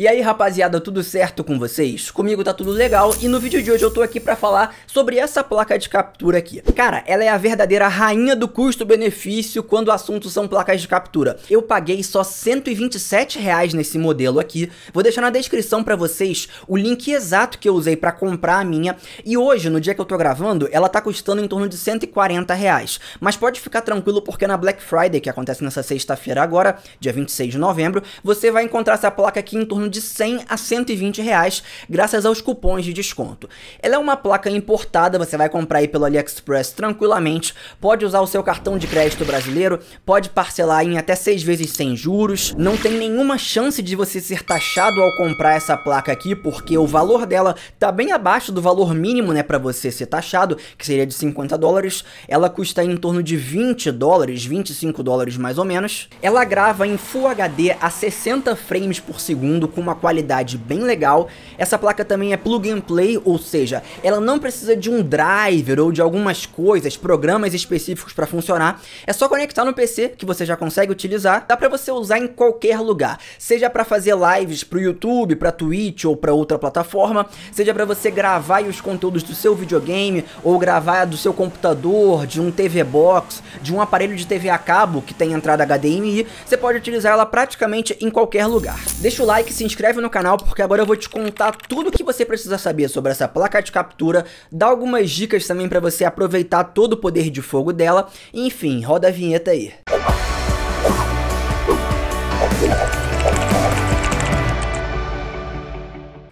E aí rapaziada, tudo certo com vocês? Comigo tá tudo legal e no vídeo de hoje eu tô aqui pra falar sobre essa placa de captura aqui. Cara, ela é a verdadeira rainha do custo-benefício quando o assunto são placas de captura. Eu paguei só 127 reais nesse modelo aqui, vou deixar na descrição pra vocês o link exato que eu usei pra comprar a minha e hoje, no dia que eu tô gravando, ela tá custando em torno de 140 reais. Mas pode ficar tranquilo porque na Black Friday, que acontece nessa sexta-feira agora, dia 26 de novembro, você vai encontrar essa placa aqui em torno de 100 a 120 reais, graças aos cupons de desconto. Ela é uma placa importada, você vai comprar aí pelo AliExpress tranquilamente, pode usar o seu cartão de crédito brasileiro, pode parcelar em até 6 vezes sem juros, não tem nenhuma chance de você ser taxado ao comprar essa placa aqui, porque o valor dela tá bem abaixo do valor mínimo, né, para você ser taxado, que seria de 50 dólares, ela custa em torno de 20 dólares, 25 dólares mais ou menos. Ela grava em Full HD a 60 frames por segundo com com uma qualidade bem legal. Essa placa também é plug and play, ou seja, ela não precisa de um driver ou de algumas coisas, programas específicos para funcionar. É só conectar no PC que você já consegue utilizar. Dá para você usar em qualquer lugar, seja para fazer lives para o YouTube, para Twitch ou para outra plataforma, seja para você gravar os conteúdos do seu videogame ou gravar do seu computador, de um TV box, de um aparelho de TV a cabo que tem entrada HDMI, você pode utilizar ela praticamente em qualquer lugar. Deixa o like se se inscreve no canal porque agora eu vou te contar tudo o que você precisa saber sobre essa placa de captura, dar algumas dicas também para você aproveitar todo o poder de fogo dela, enfim, roda a vinheta aí.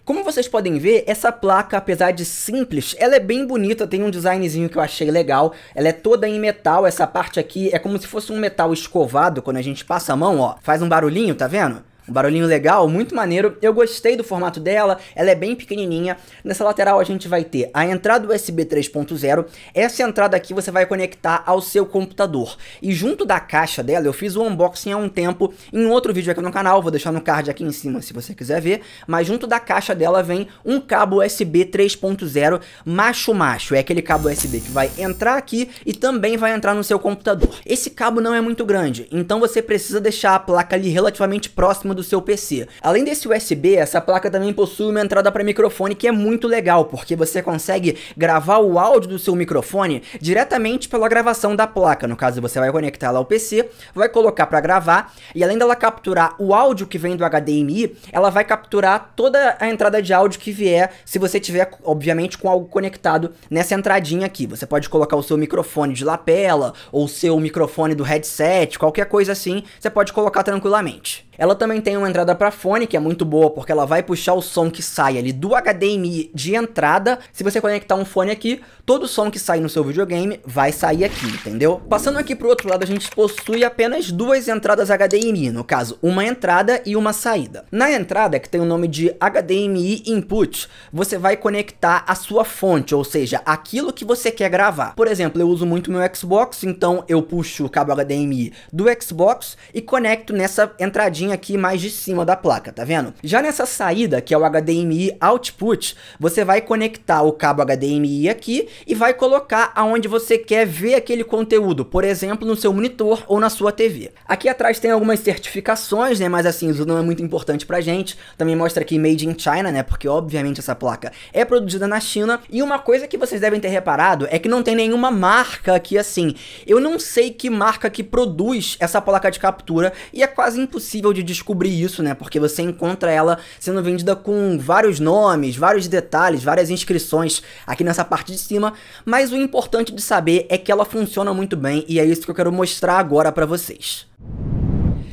Como vocês podem ver, essa placa, apesar de simples, ela é bem bonita, tem um designzinho que eu achei legal. Ela é toda em metal, essa parte aqui é como se fosse um metal escovado, quando a gente passa a mão, ó, faz um barulhinho, tá vendo? Um barulhinho legal, muito maneiro. Eu gostei do formato dela, ela é bem pequenininha. Nessa lateral a gente vai ter a entrada USB 3.0. Essa entrada aqui você vai conectar ao seu computador. E junto da caixa dela, eu fiz o um unboxing há um tempo em outro vídeo aqui no canal, vou deixar no card aqui em cima se você quiser ver. Mas junto da caixa dela vem um cabo USB 3.0 macho-macho. É aquele cabo USB que vai entrar aqui e também vai entrar no seu computador. Esse cabo não é muito grande, então você precisa deixar a placa ali relativamente próximo do seu PC. Além desse USB, essa placa também possui uma entrada para microfone que é muito legal, porque você consegue gravar o áudio do seu microfone diretamente pela gravação da placa. No caso, você vai conectar ela ao PC, vai colocar para gravar, e além dela capturar o áudio que vem do HDMI, ela vai capturar toda a entrada de áudio que vier, se você tiver, obviamente, com algo conectado nessa entradinha aqui. Você pode colocar o seu microfone de lapela, ou o seu microfone do headset, qualquer coisa assim, você pode colocar tranquilamente. Ela também tem uma entrada para fone, que é muito boa, porque ela vai puxar o som que sai ali do HDMI de entrada. Se você conectar um fone aqui, todo som que sai no seu videogame vai sair aqui, entendeu? Passando aqui pro outro lado, a gente possui apenas duas entradas HDMI, no caso, uma entrada e uma saída. Na entrada, que tem o nome de HDMI Input, você vai conectar a sua fonte, ou seja, aquilo que você quer gravar. Por exemplo, eu uso muito meu Xbox, então eu puxo o cabo HDMI do Xbox e conecto nessa entradinha aqui mais de cima da placa, tá vendo? Já nessa saída, que é o HDMI Output, você vai conectar o cabo HDMI aqui e vai colocar aonde você quer ver aquele conteúdo, por exemplo, no seu monitor ou na sua TV. Aqui atrás tem algumas certificações, né, mas assim, isso não é muito importante pra gente. Também mostra aqui Made in China, né, porque obviamente essa placa é produzida na China. E uma coisa que vocês devem ter reparado é que não tem nenhuma marca aqui assim. Eu não sei que marca que produz essa placa de captura e é quase impossível de descobrir isso, né, porque você encontra ela sendo vendida com vários nomes, vários detalhes, várias inscrições aqui nessa parte de cima mas o importante de saber é que ela funciona muito bem e é isso que eu quero mostrar agora para vocês.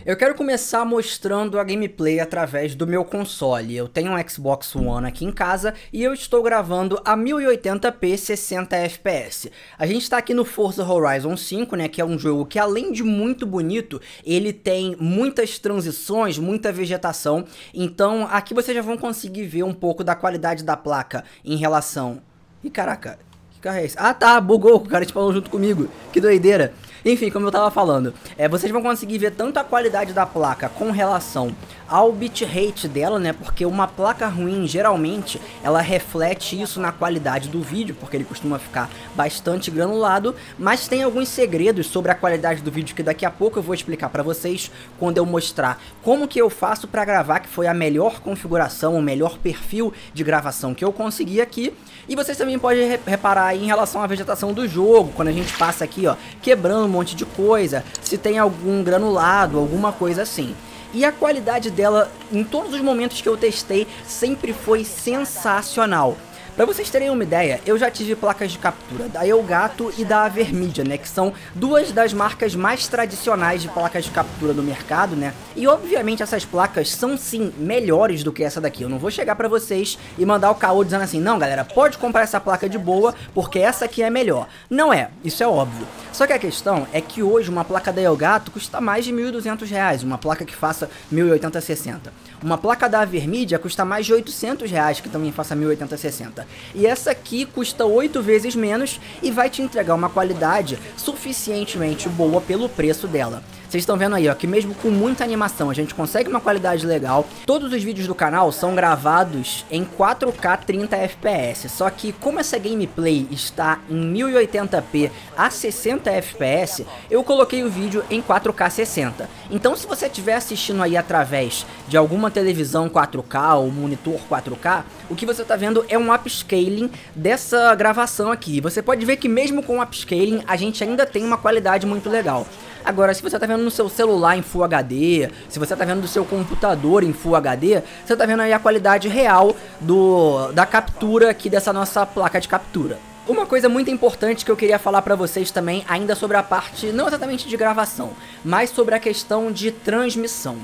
Eu quero começar mostrando a gameplay através do meu console. Eu tenho um Xbox One aqui em casa e eu estou gravando a 1080p 60 fps. A gente está aqui no Forza Horizon 5, né, que é um jogo que além de muito bonito, ele tem muitas transições, muita vegetação. Então aqui vocês já vão conseguir ver um pouco da qualidade da placa em relação... E caraca, carro é esse? Ah tá, bugou, o cara falou junto comigo. Que doideira. Enfim, como eu tava falando, é, vocês vão conseguir ver tanto a qualidade da placa com relação ao bitrate dela, né? Porque uma placa ruim, geralmente, ela reflete isso na qualidade do vídeo, porque ele costuma ficar bastante granulado, mas tem alguns segredos sobre a qualidade do vídeo que daqui a pouco eu vou explicar pra vocês, quando eu mostrar como que eu faço pra gravar, que foi a melhor configuração, o melhor perfil de gravação que eu consegui aqui, e vocês também podem reparar aí em relação à vegetação do jogo, quando a gente passa aqui, ó, quebrando um monte de coisa, se tem algum granulado, alguma coisa assim e a qualidade dela em todos os momentos que eu testei sempre foi sensacional. Para vocês terem uma ideia, eu já tive placas de captura da Elgato e da Vermídia, né, que são duas das marcas mais tradicionais de placas de captura do mercado, né? E obviamente essas placas são sim melhores do que essa daqui. Eu não vou chegar para vocês e mandar o caô dizendo assim: "Não, galera, pode comprar essa placa de boa, porque essa aqui é melhor". Não é, isso é óbvio. Só que a questão é que hoje uma placa da Elgato custa mais de 1.200 reais, uma placa que faça 1080-60. Uma placa da Vermídia custa mais de 800 reais, que também faça 1080-60. E essa aqui custa 8 vezes menos e vai te entregar uma qualidade suficientemente boa pelo preço dela. Vocês estão vendo aí, ó, que mesmo com muita animação, a gente consegue uma qualidade legal. Todos os vídeos do canal são gravados em 4K 30 FPS, só que como essa gameplay está em 1080p a 60 FPS, eu coloquei o vídeo em 4K 60. Então se você estiver assistindo aí através de alguma televisão 4K ou monitor 4K, o que você está vendo é um upscaling dessa gravação aqui. Você pode ver que mesmo com upscaling, a gente ainda tem uma qualidade muito legal. Agora, se você tá vendo no seu celular em Full HD, se você tá vendo do seu computador em Full HD, você tá vendo aí a qualidade real do da captura aqui dessa nossa placa de captura. Uma coisa muito importante que eu queria falar para vocês também, ainda sobre a parte, não exatamente de gravação, mas sobre a questão de transmissão.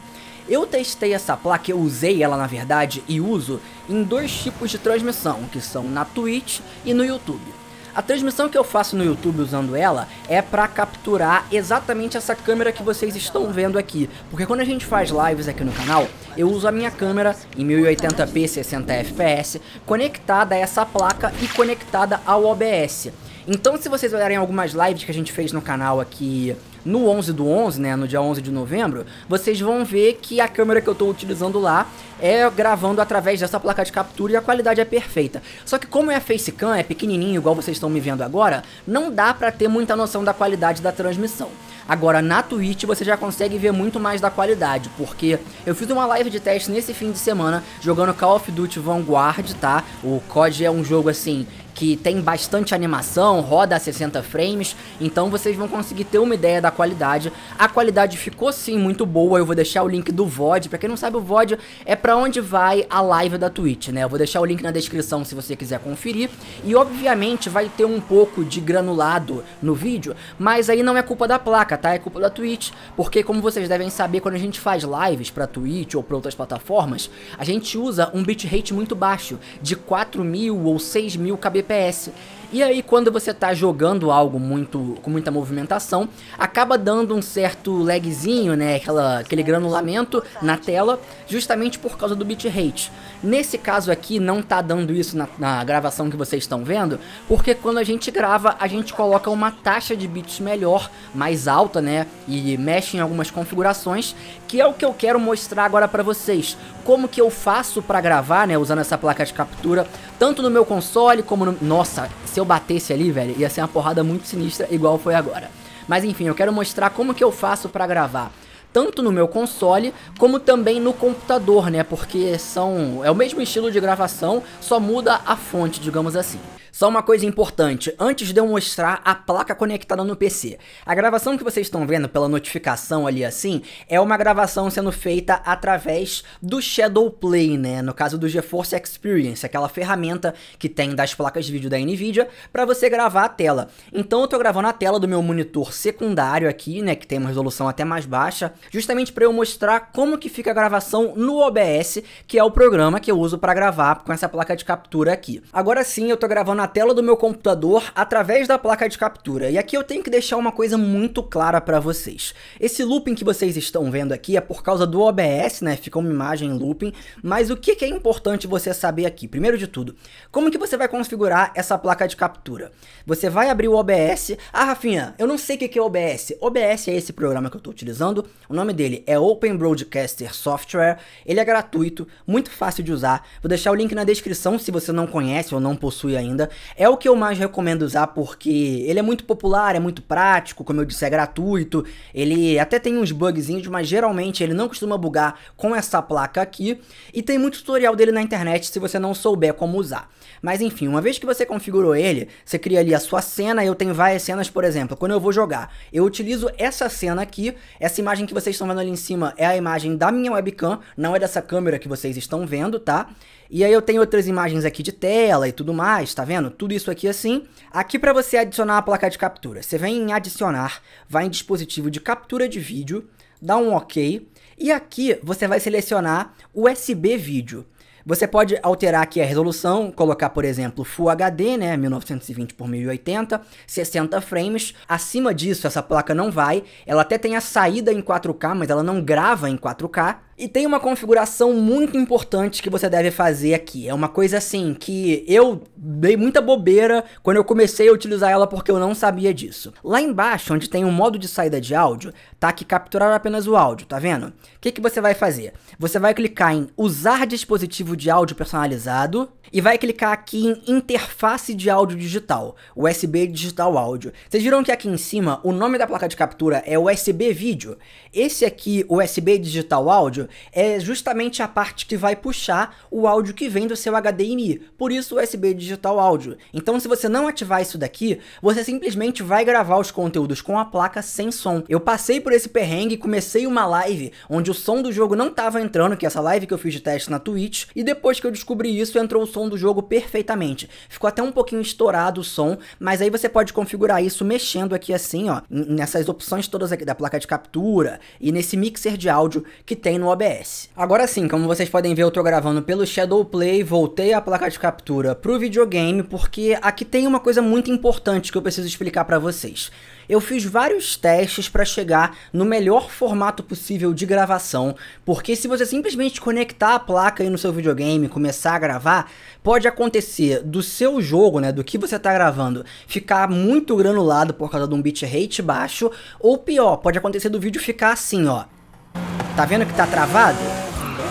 Eu testei essa placa, eu usei ela na verdade e uso em dois tipos de transmissão, que são na Twitch e no YouTube. A transmissão que eu faço no YouTube usando ela é para capturar exatamente essa câmera que vocês estão vendo aqui, porque quando a gente faz lives aqui no canal, eu uso a minha câmera em 1080p 60 fps conectada a essa placa e conectada ao OBS. Então se vocês olharem algumas lives que a gente fez no canal aqui no 11 do 11, né, no dia 11 de novembro, vocês vão ver que a câmera que eu estou utilizando lá é gravando através dessa placa de captura e a qualidade é perfeita. Só que como é facecam, é pequenininho igual vocês estão me vendo agora, não dá para ter muita noção da qualidade da transmissão. Agora na Twitch você já consegue ver muito mais da qualidade, porque eu fiz uma live de teste nesse fim de semana jogando Call of Duty Vanguard, tá? O COD é um jogo assim que tem bastante animação, roda a 60 frames, então vocês vão conseguir ter uma ideia da qualidade. A qualidade ficou sim muito boa, eu vou deixar o link do VOD, pra quem não sabe o VOD é pra onde vai a live da Twitch, né? Eu vou deixar o link na descrição se você quiser conferir, e obviamente vai ter um pouco de granulado no vídeo, mas aí não é culpa da placa, tá? É culpa da Twitch, porque como vocês devem saber, quando a gente faz lives pra Twitch ou pra outras plataformas, a gente usa um bitrate muito baixo, de 4.000 ou 6.000 kbps GPS e aí, quando você está jogando algo muito com muita movimentação, acaba dando um certo lagzinho, né? Aquela, aquele granulamento na tela, justamente por causa do bitrate. Nesse caso aqui, não está dando isso na, na, gravação que vocês estão vendo, porque quando a gente grava, a gente coloca uma taxa de bits melhor, mais alta, né? E mexe em algumas configurações, que é o que eu quero mostrar agora para vocês. Como que eu faço para gravar, né? Usando essa placa de captura, tanto no meu console como no... Nossa, se eu batesse ali, velho, ia ser uma porrada muito sinistra, igual foi agora. Mas enfim, eu quero mostrar como que eu faço pra gravar tanto no meu console como também no computador, né? Porque são é o mesmo estilo de gravação, só muda a fonte, digamos assim. Só uma coisa importante, antes de eu mostrar a placa conectada no PC. A gravação que vocês estão vendo pela notificação ali assim, é uma gravação sendo feita através do Shadow Play, né? No caso do GeForce Experience, aquela ferramenta que tem das placas de vídeo da Nvidia para você gravar a tela. Então eu tô gravando a tela do meu monitor secundário aqui, né, que tem uma resolução até mais baixa, justamente para eu mostrar como que fica a gravação no OBS, que é o programa que eu uso para gravar com essa placa de captura aqui. Agora sim, eu tô gravando na tela do meu computador através da placa de captura. E aqui eu tenho que deixar uma coisa muito clara para vocês. Esse looping que vocês estão vendo aqui é por causa do OBS, né? Fica uma imagem looping. Mas o que, é importante você saber aqui? Primeiro de tudo, como que você vai configurar essa placa de captura? Você vai abrir o OBS. Ah, Rafinha, eu não sei o que, que é OBS. OBS é esse programa que eu estou utilizando. O nome dele é Open Broadcaster Software. Ele é gratuito, muito fácil de usar. Vou deixar o link na descrição se você não conhece ou não possui ainda. É o que eu mais recomendo usar porque ele é muito popular, é muito prático, como eu disse, é gratuito. Ele até tem uns bugzinhos, mas geralmente ele não costuma bugar com essa placa aqui. E tem muito tutorial dele na internet se você não souber como usar. Mas enfim, uma vez que você configurou ele, você cria ali a sua cena. Eu tenho várias cenas, por exemplo, quando eu vou jogar, eu utilizo essa cena aqui. Essa imagem que vocês estão vendo ali em cima é a imagem da minha webcam, não é dessa câmera que vocês estão vendo, tá? E aí eu tenho outras imagens aqui de tela e tudo mais, tá vendo? Tudo isso aqui assim. Aqui para você adicionar a placa de captura, você vem em adicionar, vai em dispositivo de captura de vídeo, dá um ok, e aqui você vai selecionar USB vídeo. Você pode alterar aqui a resolução, colocar, por exemplo, Full HD, né, 1920 por 1080, 60 frames. Acima disso, essa placa não vai. Ela até tem a saída em 4K, mas ela não grava em 4K. E tem uma configuração muito importante que você deve fazer aqui. É uma coisa assim que eu dei muita bobeira quando eu comecei a utilizar ela porque eu não sabia disso. Lá embaixo, onde tem um modo de saída de áudio, tá que capturar apenas o áudio, tá vendo? O que, que você vai fazer? Você vai clicar em usar dispositivo de áudio personalizado e vai clicar aqui em interface de áudio digital, USB digital áudio. Vocês viram que aqui em cima o nome da placa de captura é USB vídeo. Esse aqui, USB digital áudio, é justamente a parte que vai puxar o áudio que vem do seu HDMI, por isso USB Digital Áudio. Então se você não ativar isso daqui, você simplesmente vai gravar os conteúdos com a placa sem som. Eu passei por esse perrengue, comecei uma live onde o som do jogo não estava entrando, que é essa live que eu fiz de teste na Twitch, e depois que eu descobri isso, entrou o som do jogo perfeitamente. Ficou até um pouquinho estourado o som, mas aí você pode configurar isso mexendo aqui assim, ó, nessas opções todas aqui da placa de captura e nesse mixer de áudio que tem no OBS. Agora sim, como vocês podem ver, eu tô gravando pelo Shadowplay, voltei a placa de captura pro videogame, porque aqui tem uma coisa muito importante que eu preciso explicar para vocês. Eu fiz vários testes para chegar no melhor formato possível de gravação, porque se você simplesmente conectar a placa aí no seu videogame e começar a gravar, pode acontecer do seu jogo, né, do que você tá gravando, ficar muito granulado por causa de um bitrate baixo, ou pior, pode acontecer do vídeo ficar assim, ó, Tá vendo que tá travado?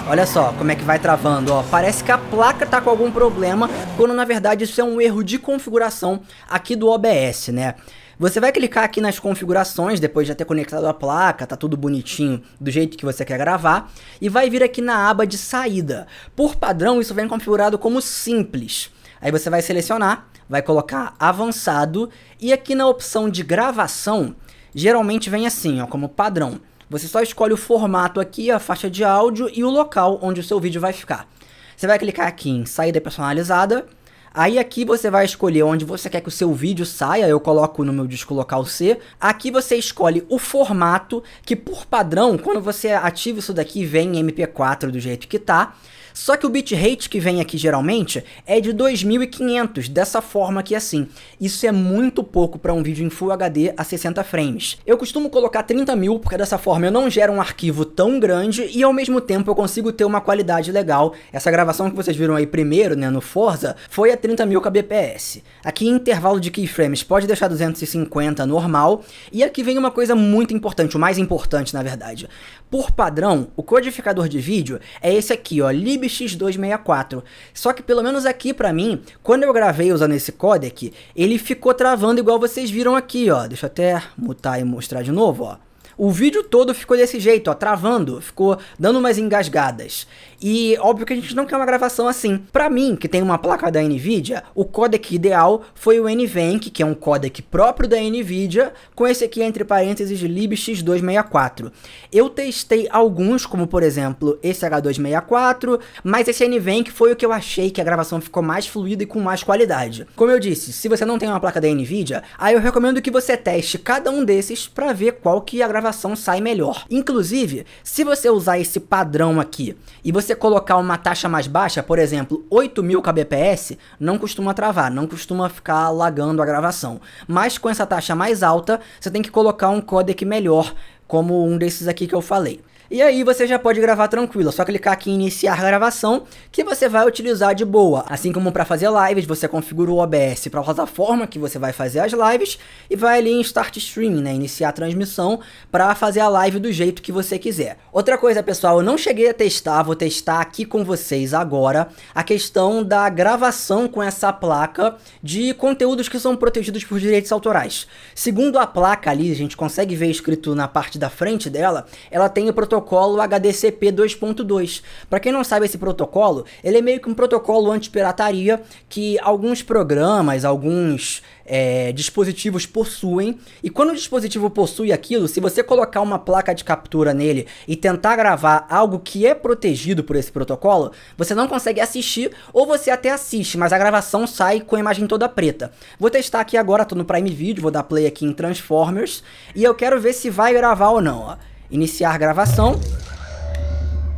Olha só como é que vai travando, ó. Parece que a placa tá com algum problema, quando na verdade isso é um erro de configuração aqui do OBS, né? Você vai clicar aqui nas configurações, depois de ter conectado a placa, tá tudo bonitinho do jeito que você quer gravar, e vai vir aqui na aba de saída. Por padrão, isso vem configurado como simples. Aí você vai selecionar, vai colocar avançado, e aqui na opção de gravação, geralmente vem assim, ó, como padrão. Você só escolhe o formato aqui, a faixa de áudio e o local onde o seu vídeo vai ficar. Você vai clicar aqui em saída personalizada. Aí aqui você vai escolher onde você quer que o seu vídeo saia, eu coloco no meu disco local C. Aqui você escolhe o formato, que por padrão, quando você ativa isso daqui, vem MP4 do jeito que tá. Só que o bitrate que vem aqui geralmente é de 2500, dessa forma aqui assim. Isso é muito pouco para um vídeo em Full HD a 60 frames. Eu costumo colocar 30 mil porque dessa forma eu não gero um arquivo tão grande e ao mesmo tempo eu consigo ter uma qualidade legal. Essa gravação que vocês viram aí primeiro, né, no Forza, foi a 30 mil kbps. Aqui intervalo de keyframes pode deixar 250 normal e aqui vem uma coisa muito importante, o mais importante na verdade. Por padrão, o codificador de vídeo é esse aqui, ó, lib DibX264. Só que pelo menos aqui para mim, quando eu gravei usando esse codec, ele ficou travando igual vocês viram aqui, ó. Deixa eu até mutar e mostrar de novo, ó. O vídeo todo ficou desse jeito, ó, travando, ficou dando umas engasgadas. E óbvio que a gente não quer uma gravação assim. Para mim, que tem uma placa da Nvidia, o codec ideal foi o NVENC, que é um codec próprio da Nvidia, com esse aqui entre parênteses libx264. Eu testei alguns, como por exemplo, esse H264, mas esse NVENC foi o que eu achei que a gravação ficou mais fluida e com mais qualidade. Como eu disse, se você não tem uma placa da Nvidia, aí eu recomendo que você teste cada um desses para ver qual que é a gravação gravação sai melhor. Inclusive, se você usar esse padrão aqui e você colocar uma taxa mais baixa, por exemplo, 8000 kbps, não costuma travar, não costuma ficar lagando a gravação. Mas com essa taxa mais alta, você tem que colocar um codec melhor como um desses aqui que eu falei. E aí você já pode gravar tranquilo, é só clicar aqui em iniciar gravação, que você vai utilizar de boa. Assim como para fazer lives, você configura o OBS para a plataforma que você vai fazer as lives e vai ali em Start stream, né, iniciar a transmissão para fazer a live do jeito que você quiser. Outra coisa, pessoal, eu não cheguei a testar, vou testar aqui com vocês agora a questão da gravação com essa placa de conteúdos que são protegidos por direitos autorais. Segundo a placa ali, a gente consegue ver escrito na parte da frente dela, ela tem o protocolo protocolo HDCP 2.2. Para quem não sabe esse protocolo, ele é meio que um protocolo anti pirataria que alguns programas, alguns é, dispositivos possuem. E quando o dispositivo possui aquilo, se você colocar uma placa de captura nele e tentar gravar algo que é protegido por esse protocolo, você não consegue assistir ou você até assiste, mas a gravação sai com a imagem toda preta. Vou testar aqui agora, tô no Prime Video, vou dar play aqui em Transformers e eu quero ver se vai gravar ou não, ó. Iniciar gravação.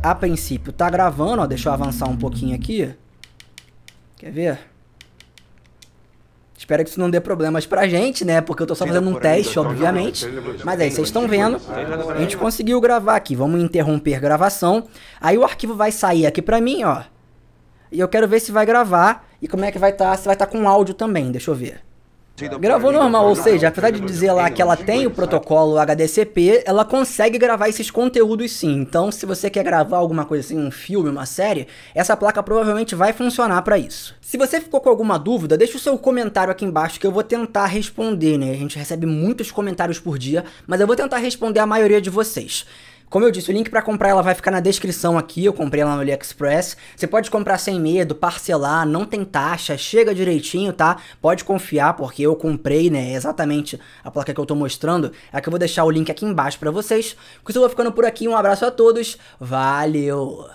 A princípio tá gravando, ó. Deixa eu avançar um pouquinho aqui. Quer ver? Espero que isso não dê problemas pra gente, né? Porque eu tô só fazendo um teste, tá obviamente. Tá Mas aí, é, vocês estão vendo. A gente conseguiu gravar aqui. Vamos interromper gravação. Aí o arquivo vai sair aqui pra mim, ó. E eu quero ver se vai gravar e como é que vai estar, tá, se vai estar tá com áudio também. Deixa eu ver. Gravou normal, ou seja, é apesar de dizer lá que ela tem o né? protocolo HDCP, ela consegue gravar esses conteúdos sim. Então, se você quer gravar alguma coisa assim, um filme, uma série, essa placa provavelmente vai funcionar para isso. Se você ficou com alguma dúvida, deixa o seu comentário aqui embaixo que eu vou tentar responder, né? A gente recebe muitos comentários por dia, mas eu vou tentar responder a maioria de vocês. Como eu disse, o link para comprar ela vai ficar na descrição aqui, eu comprei ela no AliExpress. Você pode comprar sem medo, parcelar, não tem taxa, chega direitinho, tá? Pode confiar, porque eu comprei, né, é exatamente a placa que eu tô mostrando. É que eu vou deixar o link aqui embaixo para vocês. Com isso eu vou ficando por aqui, um abraço a todos, valeu!